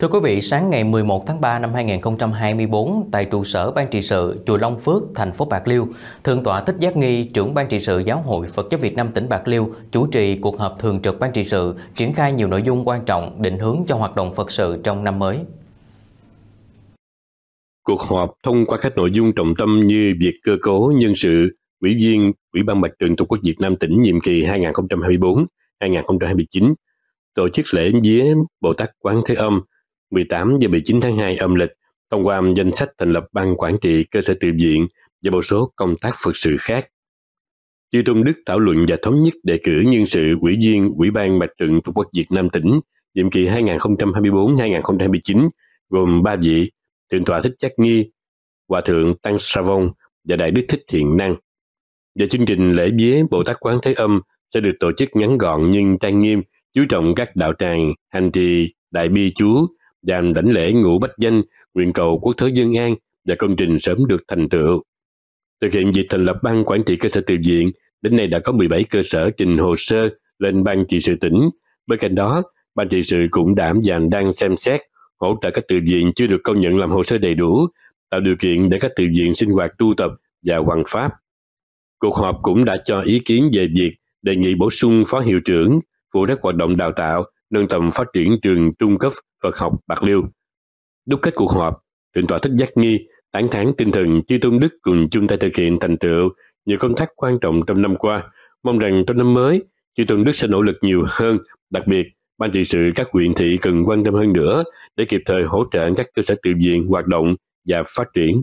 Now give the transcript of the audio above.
Thưa quý vị, sáng ngày 11 tháng 3 năm 2024, tại trụ sở Ban trị sự Chùa Long Phước, thành phố Bạc Liêu, Thượng tọa Thích Giác Nghi, trưởng Ban trị sự Giáo hội Phật giáo Việt Nam tỉnh Bạc Liêu, chủ trì cuộc họp thường trực Ban trị sự, triển khai nhiều nội dung quan trọng định hướng cho hoạt động Phật sự trong năm mới. Cuộc họp thông qua các nội dung trọng tâm như việc cơ cấu nhân sự, ủy viên Ủy ban Mặt trận Tổ quốc Việt Nam tỉnh nhiệm kỳ 2024-2029, tổ chức lễ vía Bồ Tát Quán Thế Âm 18 và 19 tháng 2 âm lịch thông qua danh sách thành lập ban quản trị cơ sở tự viện và một số công tác Phật sự khác. Chư Tôn Đức thảo luận và thống nhất đề cử nhân sự quỹ viên Ủy ban Mặt trận Tổ quốc Việt Nam tỉnh nhiệm kỳ 2024-2029 gồm ba vị Thượng tọa Thích Giác Nghi, Hòa thượng Tăng Sa Vong và Đại đức Thích Thiện Năng. Và chương trình lễ vía Bồ Tát Quán Thế Âm sẽ được tổ chức ngắn gọn nhưng trang nghiêm, chú trọng các đạo tràng, hành trì, đại bi chú, làm đảnh lễ ngũ bách danh, nguyện cầu quốc thế dân an và công trình sớm được thành tựu. Thực hiện việc thành lập ban quản trị cơ sở từ viện, đến nay đã có 17 cơ sở trình hồ sơ lên ban trị sự tỉnh. Bên cạnh đó, ban trị sự cũng đảm dàn đang xem xét hỗ trợ các từ viện chưa được công nhận làm hồ sơ đầy đủ, tạo điều kiện để các từ viện sinh hoạt tu tập và hoàn pháp. Cuộc họp cũng đã cho ý kiến về việc đề nghị bổ sung phó hiệu trưởng, phụ trách hoạt động đào tạo, nâng tầm phát triển trường trung cấp Phật học Bạc Liêu. Đúc kết cuộc họp, thượng tòa Thích Giác Nghi tán thán tinh thần chư tôn đức cùng chung tay thực hiện thành tựu nhiều công tác quan trọng trong năm qua. Mong rằng trong năm mới, chư tôn đức sẽ nỗ lực nhiều hơn, đặc biệt ban trị sự các huyện thị cần quan tâm hơn nữa để kịp thời hỗ trợ các cơ sở tự viện hoạt động và phát triển